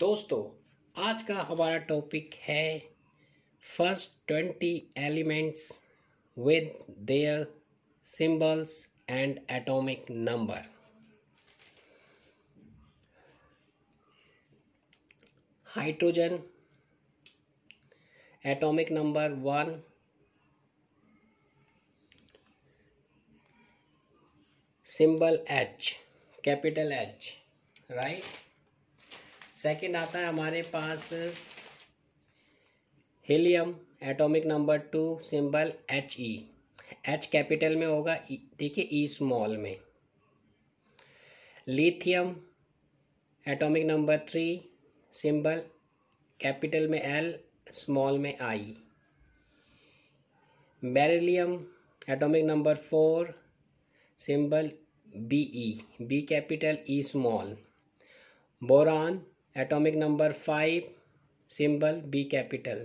दोस्तों आज का हमारा टॉपिक है first twenty elements with their symbols and atomic number hydrogen atomic number one symbol H capital H right second आता है हमारे पास helium atomic number two symbol H E H capital में होगा e, देखिए ई e स्मॉल में lithium atomic number three symbol capital में L small में I beryllium atomic number four symbol B E B capital E small boron atomic number five symbol B capital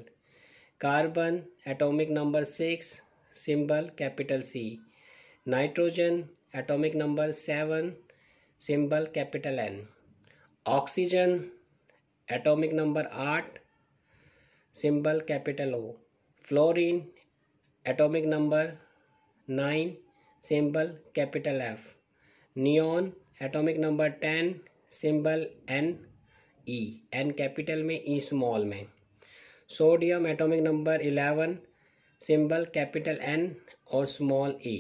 carbon atomic number six symbol capital C nitrogen atomic number seven symbol capital N oxygen atomic number आठ symbol capital O fluorine atomic number nine symbol capital F neon atomic number ten symbol N E N capital में E e small में sodium atomic number eleven symbol capital N और small E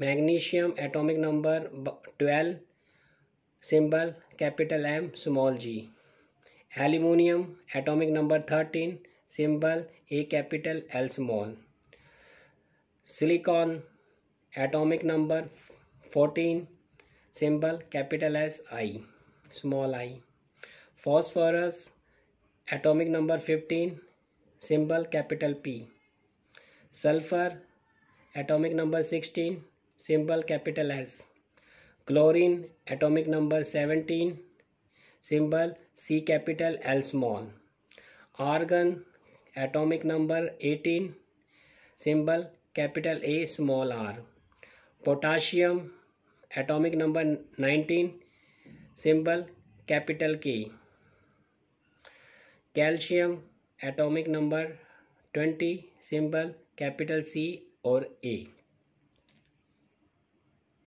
magnesium atomic number twelve symbol capital M small G aluminium atomic number thirteen symbol A capital L small silicon atomic number fourteen symbol capital S I small I phosphorus atomic number fifteen symbol capital P sulphur atomic number sixteen symbol capital S chlorine atomic number seventeen symbol C capital L small argon atomic number eighteen symbol capital A small R potassium atomic number nineteen symbol capital K calcium atomic number twenty symbol capital C और ए